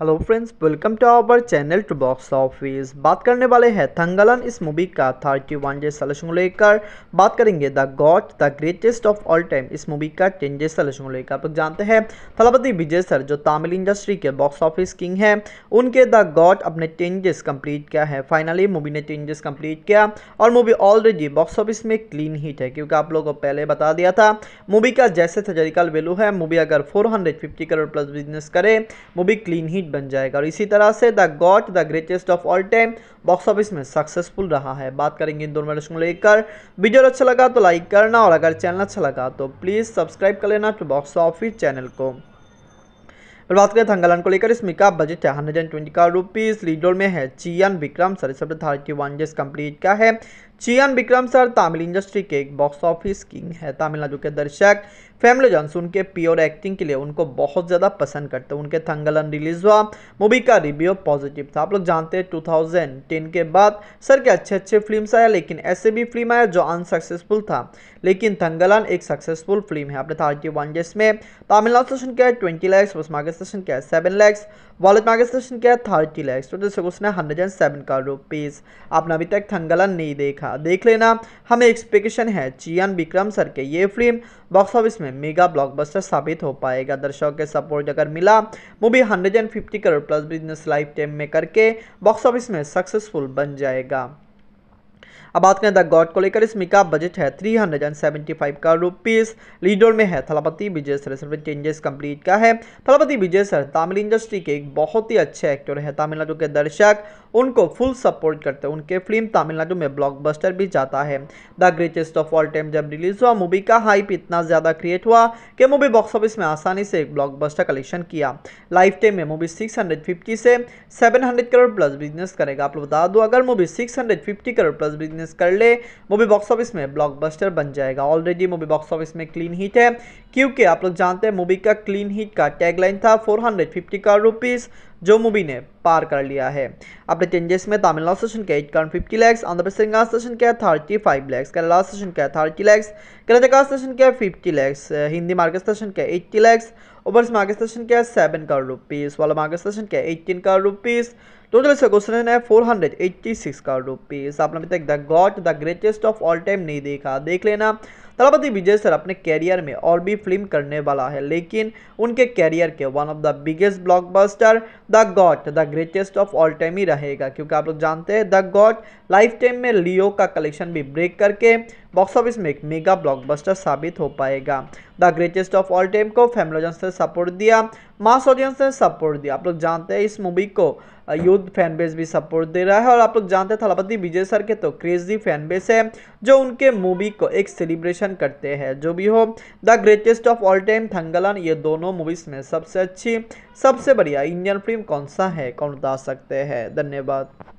hello friends welcome to our channel to box office बात करने वाले हैं थंगलन इस मूवी का थर्टी वन डे सलेक्शन को लेकर बात करेंगे the GOAT the greatest of all time इस मूवी का टेन डे सलेक्शन को लेकर आप जानते हैं थलापति विजय सर जो तमिल इंडस्ट्री के बॉक्स ऑफिस किंग हैं उनके द गॉड अपने टेन डेज कम्प्लीट किया है फाइनली मूवी ने टेन डेज कम्प्लीट किया और मूवी ऑलरेडी बॉक्स ऑफिस में क्लीन हिट है क्योंकि आप लोगों को पहले बता दिया था मूवी का जैसे थर्जरिकल वैल्यू है मूवी अगर फोर करोड़ प्लस बिजनेस करे मूवी क्लीन हिट हिट बन जाएगा और इसी तरह से the GOAT the greatest of all time box office में सक्सेसफुल रहा है बात करेंगे इन दोनों को लेकर वीडियो अच्छा लगा तो लाइक करना और अगर चैनल अच्छा लगा तो प्लीज़ सब्सक्राइब कर लेना टू बॉक्स ऑफिस चैनल को फिर बात करें थंगलन को लेकर इसमें का बजट है हंड्रेड एंड ट्वेंटी का रुपीज़ लीडोर में है चियन विक्रम सरसठ थर्टी वन डेज कंप्लीट का है चियन विक्रम सर तमिल इंडस्ट्री के एक बॉक्स ऑफिस किंग है तमिलनाडु के दर्शक फैमिली जॉन्स उनके प्योर एक्टिंग के लिए उनको बहुत ज़्यादा पसंद करते हैं उनके थंगलन रिलीज हुआ मूवी का रिव्यू पॉजिटिव था आप लोग जानते हैं 2010 के बाद सर के अच्छे अच्छे फिल्म्स आया लेकिन ऐसे भी फिल्म आया जो अनसक्सेसफुल था लेकिन थंगलन एक सक्सेसफुल फिल्म है आपने थर्टी वन डेज में तमिलनाडु सेशन क्या है twenty lakhs west market session क्या है सेवन लैक्स वॉलेट मार्केट सेशन क्या है थर्टी लैक्स तो जैसे उसने hundred and seven crore rupees आपने अभी तक थंगलन नहीं देखा था देख लेना हमें एक्सपेक्टेशन है चियान विक्रम सर के ये फिल्म बॉक्स ऑफिस में मेगा ब्लॉकबस्टर साबित हो पाएगा दर्शकों के सपोर्ट अगर मिला movie 150 crore plus business lifetime में करके बॉक्स ऑफिस में सक्सेसफुल बन जाएगा अब बात करें द गॉड को लेकर इसमें का बजट है 375 करोड़ रुपीस लीड रोल में है थलापति विजय सर इसमें चेंजेस कंप्लीट का है थलापति विजय सर तमिल इंडस्ट्री के एक बहुत ही अच्छे एक्टर है तमिलनाडु के दर्शक उनको फुल सपोर्ट करते हैं उनके फिल्म तमिलनाडु में ब्लॉकबस्टर भी जाता है the greatest of all time जब रिलीज हुआ मूवी का हाइप इतना ज़्यादा क्रिएट हुआ कि मूवी बॉक्स ऑफिस में आसानी से एक ब्लॉकबस्टर कलेक्शन किया लाइफ टाइम में मूवी 650 से 700 करोड़ प्लस बिजनेस करेगा आप लोग बता दो अगर मूवी 650 करोड़ प्लस बिजनेस कर ले मूवी बॉक्स ऑफिस में ब्लॉक बन जाएगा ऑलरेडी मूवी बॉक्स ऑफिस में क्लीन हिट है क्योंकि आप लोग जानते हैं मूवी का क्लीन हिट का टैगलाइन था 450 करोड़ रुपीज़ जो मूवी ने पार कर लिया है अपने चेंजेस में तमिलनाडु सेशन के eight crore fifty lakhs Andhra Pradesh Telangana session के thirty five lakhs Kerala session के थर्टी लैक्स कर्नाटका सेशन के fifty lakhs Hindi market session के एट्टी लैक्स और से मार्केट सेशन क्या है सेवन का रुपीज़ वाला मार्केट सेशन क्या है एट्टीन का रुपीज़ टोटल से क्वेश्चन है फोर हंड्रेड एट्टी सिक्स का रुपीज़ आपने अभी तक the GOAT the greatest of all time नहीं देखा देख लेना तलापति विजय सर अपने कैरियर में और भी फिल्म करने वाला है लेकिन उनके कैरियर के one of the biggest blockbuster the GOAT the greatest of all time ही रहेगा क्योंकि आप लोग जानते हैं द गॉट लाइफ टाइम में लियो का कलेक्शन भी ब्रेक करके बॉक्स ऑफिस में एक मेगा ब्लॉकबस्टर साबित हो पाएगा the greatest of all time को फैमिली ऑडियंस ने सपोर्ट दिया मास ऑडियंस ने सपोर्ट दिया आप लोग जानते हैं इस मूवी को यूथ फैन बेस भी सपोर्ट दे रहा है और आप लोग जानते हैं थलापति विजय सर के तो क्रेजी फैन बेस है जो उनके मूवी को एक सेलिब्रेशन करते हैं जो भी हो the greatest of all time Thangalaan ये दोनों मूवीज़ में सबसे अच्छी सबसे बढ़िया इंडियन फिल्म कौन सा है कौन बता सकते हैं धन्यवाद